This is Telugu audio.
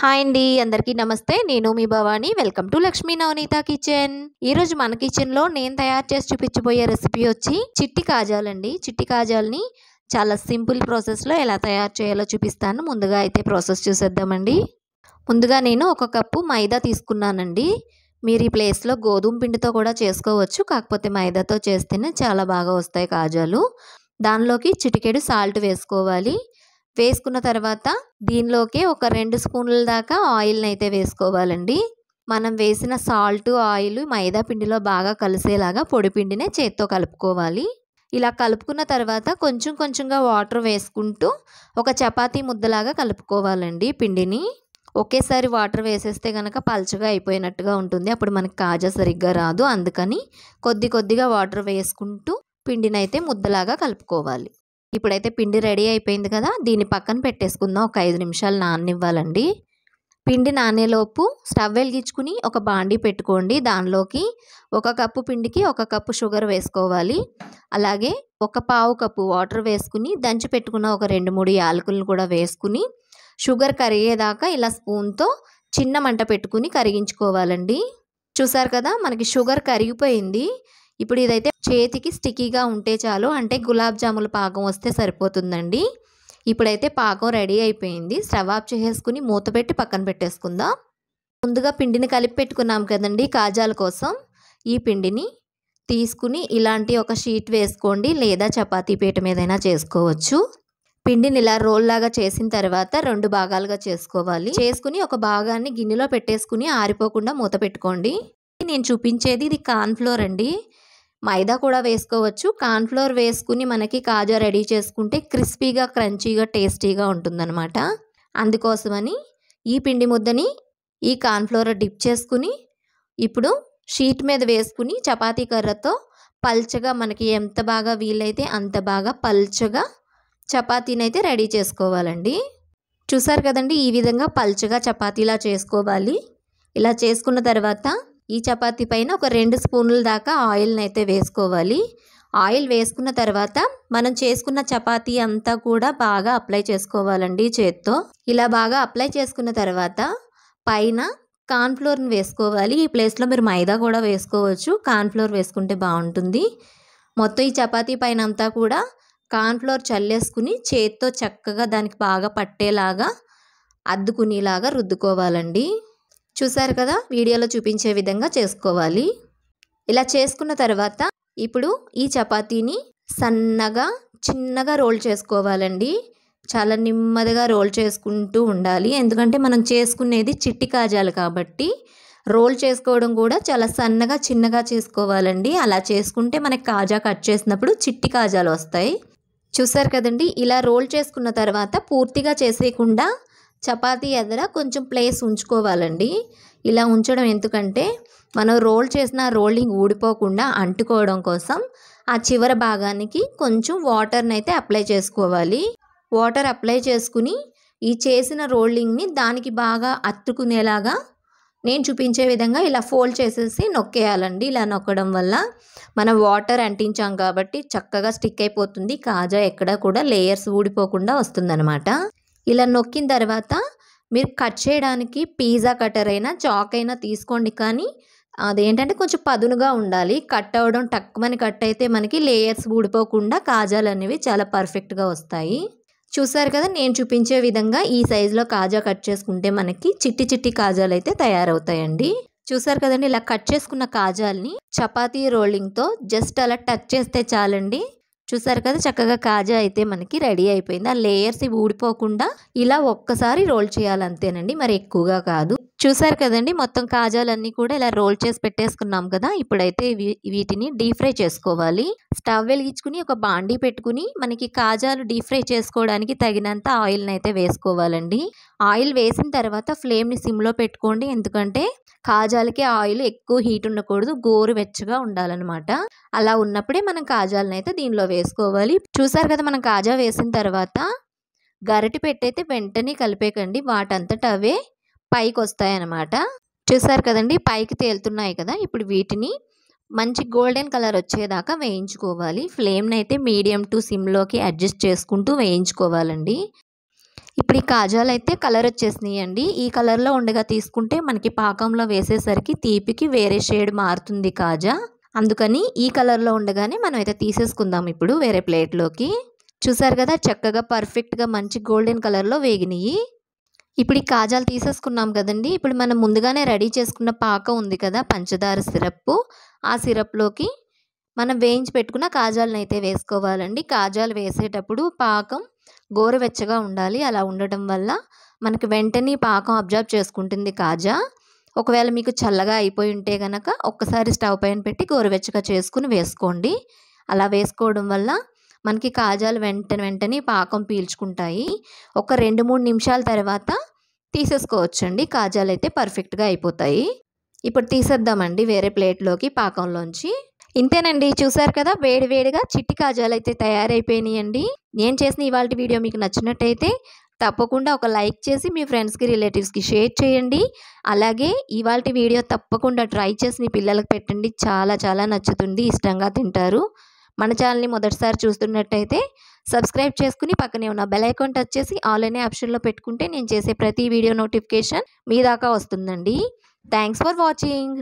హాయ్ అండి అందరికీ నమస్తే నేను మీ Bhavani welcome to Lakshmi Navaneetha kitchen ఈ రోజు మన కిచెన్ లో నేను తయారు చేసి చూపించబోయే రెసిపీ వచ్చి చిట్టి కాజాలండి చిట్టి కాజాల్ని చాలా సింపుల్ ప్రాసెస్లో ఎలా తయారు చేయాలో చూపిస్తాను ముందుగా అయితే ప్రాసెస్ చూసేద్దామండి ముందుగా నేను ఒక కప్పు మైదా తీసుకున్నానండి మీరు ఈ ప్లేస్లో గోధుమ పిండితో కూడా చేసుకోవచ్చు కాకపోతే మైదాతో చేస్తేనే చాలా బాగా వస్తాయి కాజాలు దానిలోకి చిటికెడు సాల్ట్ వేసుకోవాలి వేసుకున్న తర్వాత దీనిలోకి ఒక రెండు స్పూన్ల దాకా ఆయిల్ని అయితే వేసుకోవాలండి మనం వేసిన సాల్ట్ ఆయిల్ మైదా పిండిలో బాగా కలిసేలాగా పొడిపిండినే చేత్తో కలుపుకోవాలి ఇలా కలుపుకున్న తర్వాత కొంచెం కొంచెంగా వాటర్ వేసుకుంటూ ఒక చపాతీ ముద్దలాగా కలుపుకోవాలండి పిండిని ఒకేసారి వాటర్ వేసేస్తే కనుక పలచగా అయిపోయినట్టుగా ఉంటుంది అప్పుడు మనకి కాజా సరిగ్గా రాదు అందుకని కొద్ది కొద్దిగా వాటర్ వేసుకుంటూ పిండిని అయితే ముద్దలాగా కలుపుకోవాలి ఇప్పుడైతే పిండి రెడీ అయిపోయింది కదా దీన్ని పక్కన పెట్టేసుకుందాం ఒక ఐదు నిమిషాలు నాననివ్వాలండి పిండి నానేలోపు స్టవ్ వెలిగించుకుని ఒక బాండి పెట్టుకోండి దానిలోకి ఒక కప్పు పిండికి ఒక కప్పు షుగర్ వేసుకోవాలి అలాగే ఒక పావు కప్పు వాటర్ వేసుకుని దంచి పెట్టుకున్న ఒక రెండు మూడు యాలకులను కూడా వేసుకుని షుగర్ కరిగేదాకా ఇలా స్పూన్తో చిన్న మంట పెట్టుకుని కరిగించుకోవాలండి చూసారు కదా మనకి షుగర్ కరిగిపోయింది ఇప్పుడు ఇదైతే చేతికి స్టిక్కీగా ఉంటే చాలు అంటే గులాబ్ జాముల పాకం వస్తే సరిపోతుందండి ఇప్పుడైతే పాకం రెడీ అయిపోయింది స్టవ్ ఆఫ్ చేసేసుకుని మూత పెట్టి పక్కన పెట్టేసుకుందాం ముందుగా పిండిని కలిపి పెట్టుకున్నాం కదండి కాజాల కోసం ఈ పిండిని తీసుకుని ఇలాంటి ఒక షీట్ వేసుకోండి లేదా చపాతీ పీట మీదైనా చేసుకోవచ్చు పిండిని ఇలా రోల్ లాగా చేసిన తర్వాత రెండు భాగాలుగా చేసుకోవాలి చేసుకుని ఒక భాగాన్ని గిన్నెలో పెట్టేసుకుని ఆరిపోకుండా మూత పెట్టుకోండి నేను చూపించేది ఇది కార్న్ఫ్లోర్ అండి మైదా కూడా వేసుకోవచ్చు కార్న్ఫ్లోర్ వేసుకుని మనకి కాజా రెడీ చేసుకుంటే క్రిస్పీగా క్రంచీగా టేస్టీగా ఉంటుందన్నమాట అందుకోసమని ఈ పిండి ముద్దని ఈ కార్న్ఫ్లోర్ డిప్ చేసుకుని ఇప్పుడు షీట్ మీద వేసుకుని చపాతీ కర్రతో పల్చగా మనకి ఎంత బాగా వీలైతే అంత బాగా పల్చగా చపాతీని అయితే రెడీ చేసుకోవాలండి చూసారు కదండి ఈ విధంగా పల్చగా చపాతీలా చేసుకోవాలి ఇలా చేసుకున్న తర్వాత ఈ చపాతి పైన ఒక రెండు స్పూన్ల దాకా ఆయిల్ని అయితే వేసుకోవాలి ఆయిల్ వేసుకున్న తర్వాత మనం చేసుకున్న చపాతి అంతా కూడా బాగా అప్లై చేసుకోవాలండి చేత్తో ఇలా బాగా అప్లై చేసుకున్న తర్వాత పైన కార్న్ఫ్లోర్ని వేసుకోవాలి ఈ ప్లేస్లో మీరు మైదా కూడా వేసుకోవచ్చు కార్న్ఫ్లోర్ వేసుకుంటే బాగుంటుంది మొత్తం ఈ చపాతి పైన అంతా కూడా కార్న్ఫ్లోర్ చల్లేసుకుని చేత్తో చక్కగా దానికి బాగా పట్టేలాగా అద్దుకునేలాగా రుద్దుకోవాలండి చూసారు కదా వీడియోలో చూపించే విధంగా చేసుకోవాలి ఇలా చేసుకున్న తర్వాత ఇప్పుడు ఈ చపాతీని సన్నగా చిన్నగా రోల్ చేసుకోవాలండి చాలా నెమ్మదిగా రోల్ చేసుకుంటూ ఉండాలి ఎందుకంటే మనం చేసుకునేది చిట్టి కాజాలు కాబట్టి రోల్ చేసుకోవడం కూడా చాలా సన్నగా చిన్నగా చేసుకోవాలండి అలా చేసుకుంటే మనకి కాజా కట్ చేసినప్పుడు చిట్టి కాజాలు వస్తాయి చూసారు కదండి ఇలా రోల్ చేసుకున్న తర్వాత పూర్తిగా చేసేయకుండా చపాతీ ఎదర కొంచెం ప్లేస్ ఉంచుకోవాలండి ఇలా ఉంచడం ఎందుకంటే మనం రోల్ చేసిన రోలింగ్ ఊడిపోకుండా అంటుకోవడం కోసం ఆ చివరి భాగానికి కొంచెం వాటర్ని అయితే అప్లై చేసుకోవాలి వాటర్ అప్లై చేసుకుని ఈ చేసిన రోలింగ్ని దానికి బాగా అత్తుకునేలాగా నేను చూపించే విధంగా ఇలా ఫోల్డ్ చేసేసి నొక్కేయాలండి ఇలా నొక్కడం వల్ల మనం వాటర్ అంటించాం కాబట్టి చక్కగా స్టిక్ అయిపోతుంది కాజా ఎక్కడ కూడా లేయర్స్ ఊడిపోకుండా వస్తుందన్నమాట ఇలా నొక్కిన తర్వాత మీరు కట్ చేయడానికి పిజ్జా కటర్ అయినా చాక్ అయినా తీసుకోండి కానీ అదేంటంటే కొంచెం పదునుగా ఉండాలి కట్ అవ్వడం టక్కుమని కట్ అయితే మనకి లేయర్స్ ఊడిపోకుండా కాజాలు అనేవి చాలా పర్ఫెక్ట్గా వస్తాయి చూసారు కదా నేను చూపించే విధంగా ఈ సైజులో కాజా కట్ చేసుకుంటే మనకి చిట్టి చిట్టి కాజాలు అయితే తయారవుతాయండి చూసారు కదండి ఇలా కట్ చేసుకున్న కాజాల్ని చపాతీ రోలింగ్తో జస్ట్ అలా టచ్ చేస్తే చాలండి చూసారు కదా చక్కగా కాజా అయితే మనకి రెడీ అయిపోయింది ఆ లేయర్స్ ఊడిపోకుండా ఇలా ఒక్కసారి రోల్ చేయాలంతేనండి మరి ఎక్కువగా కాదు చూసారు కదండి మొత్తం కాజాలన్నీ కూడా ఇలా రోల్ చేసి పెట్టేసుకున్నాం కదా ఇప్పుడైతే వీటిని డీప్ ఫ్రై చేసుకోవాలి స్టవ్ వెలిగించుకుని ఒక బాండి పెట్టుకుని మనకి కాజాలు డీప్ ఫ్రై చేసుకోవడానికి తగినంత ఆయిల్ని అయితే వేసుకోవాలండి ఆయిల్ వేసిన తర్వాత ఫ్లేమ్ని సిమ్లో పెట్టుకోండి ఎందుకంటే కాజాలకి ఆయిల్ ఎక్కువ హీట్ ఉండకూడదు గోరు వెచ్చగా ఉండాలన్నమాట అలా ఉన్నప్పుడే మనం కాజాలను అయితే దీనిలో వేసుకోవాలి చూసారు కదా మనం కాజా వేసిన తర్వాత గరటి పెట్టయితే వెంటనే కలిపేకండి వాటంతట అవే పైకి వస్తాయన్నమాట చూసారు కదండి పైకి తేలుతున్నాయి కదా ఇప్పుడు వీటిని మంచి గోల్డెన్ కలర్ వచ్చేదాకా వేయించుకోవాలి ఫ్లేమ్ని అయితే మీడియం టు సిమ్లోకి అడ్జస్ట్ చేసుకుంటూ వేయించుకోవాలండి ఇప్పుడు ఈ కాజాలు అయితే కలర్ వచ్చేసినాయి అండి ఈ కలర్లో ఉండగా తీసుకుంటే మనకి పాకంలో వేసేసరికి తీపికి వేరే షేడ్ మారుతుంది కాజా అందుకని ఈ కలర్లో ఉండగానే మనం అయితే తీసేసుకుందాం ఇప్పుడు వేరే ప్లేట్లోకి చూసారు కదా చక్కగా పర్ఫెక్ట్గా మంచి గోల్డెన్ కలర్లో వేగినాయి ఇప్పుడు ఈ కాజాలు తీసేసుకున్నాం కదండి ఇప్పుడు మనం ముందుగానే రెడీ చేసుకున్న పాక ఉంది కదా పంచదార సిరప్ ఆ సిరప్లోకి మనం వేయించి పెట్టుకున్న కాజాలను అయితే వేసుకోవాలండి కాజాలు వేసేటప్పుడు పాకం గోరువెచ్చగా ఉండాలి అలా ఉండటం వల్ల మనకి వెంటనే పాకం అబ్జర్వ్ చేసుకుంటుంది కాజా ఒకవేళ మీకు చల్లగా అయిపోయి ఉంటే కనుక ఒక్కసారి స్టవ్ పైన పెట్టి గోరువెచ్చగా చేసుకుని వేసుకోండి అలా వేసుకోవడం వల్ల మనకి కాజాలు వెంటనే వెంటనే పాకం పీల్చుకుంటాయి ఒక రెండు మూడు నిమిషాల తర్వాత తీసేసుకోవచ్చండి కాజాలు అయితే పర్ఫెక్ట్గా అయిపోతాయి ఇప్పుడు తీసేద్దామండి వేరే ప్లేట్లోకి పాకంలోంచి ఇంతేనండి చూసారు కదా వేడివేడిగా చిట్టి కాజాలు అయితే తయారైపోయినాయండి నేను చేసిన ఇవాళ వీడియో మీకు నచ్చినట్టయితే తప్పకుండా ఒక లైక్ చేసి మీ ఫ్రెండ్స్కి రిలేటివ్స్కి షేర్ చేయండి అలాగే ఇవాళ వీడియో తప్పకుండా ట్రై చేసి మీ పిల్లలకు పెట్టండి చాలా చాలా నచ్చుతుంది ఇష్టంగా తింటారు మన ఛానల్ని మొదటిసారి చూస్తున్నట్టయితే సబ్స్క్రైబ్ చేసుకుని పక్కనే ఉన్న బెల్ ఐకాన్ టచ్ చేసి ఆల్ అనే ఆప్షన్లో పెట్టుకుంటే నేను చేసే ప్రతి వీడియో నోటిఫికేషన్ మీ దాకా వస్తుందండి థ్యాంక్స్ ఫర్ వాచింగ్